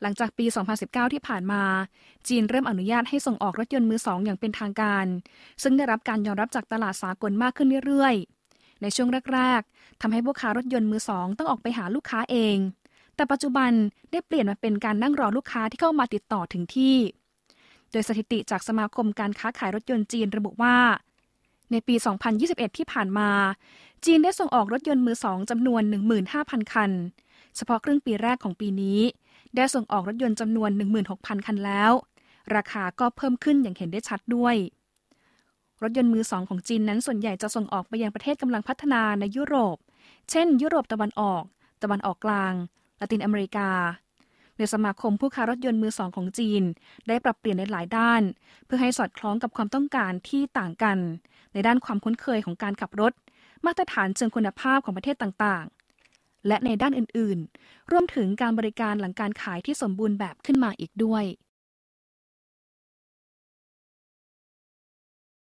หลังจากปี 2019 ที่ผ่านมา จีนเริ่มอนุญาตให้ส่งออกรถยนต์มือสองอย่างเป็นทางการ ซึ่งได้รับการยอมรับจากตลาดสากลมากขึ้นเรื่อยๆ ในช่วงแรกๆ ทำให้พวกค้ารถยนต์มือสองต้องออกไปหาลูกค้าเอง แต่ปัจจุบันได้เปลี่ยนมาเป็นการนั่งรอลูกค้าที่เข้ามาติดต่อถึงที่ โดยสถิติจากสมาคมการค้าขายรถยนต์จีนระบุว่า ในปี 2021 ที่ผ่านมา จีนได้ส่งออกรถยนต์มือสองจำนวน15,000คัน เฉพาะครึ่งปีแรกของปีนี้ได้ส่งออกรถยนต์จำนวน 16,000 คันแล้ว ราคาก็เพิ่มขึ้นอย่างเห็นได้ชัดด้วย รถยนต์มือสองของจีนนั้นส่วนใหญ่จะส่งออกไปยังประเทศกำลังพัฒนาในยุโรป เช่นยุโรปตะวันออก ตะวันออกกลางละตินอเมริกา ในสมาคมผู้ค้ารถยนต์มือสองของจีน ได้ปรับเปลี่ยนในหลายด้าน เพื่อให้สอดคล้องกับความต้องการที่ต่างกัน ในด้านความคุ้นเคยของการขับรถ มาตรฐานเชิงคุณภาพของประเทศต่างและในด้านอื่น ๆ รวมถึงการบริการหลังการขายที่สมบูรณ์แบบขึ้นมาอีกด้วย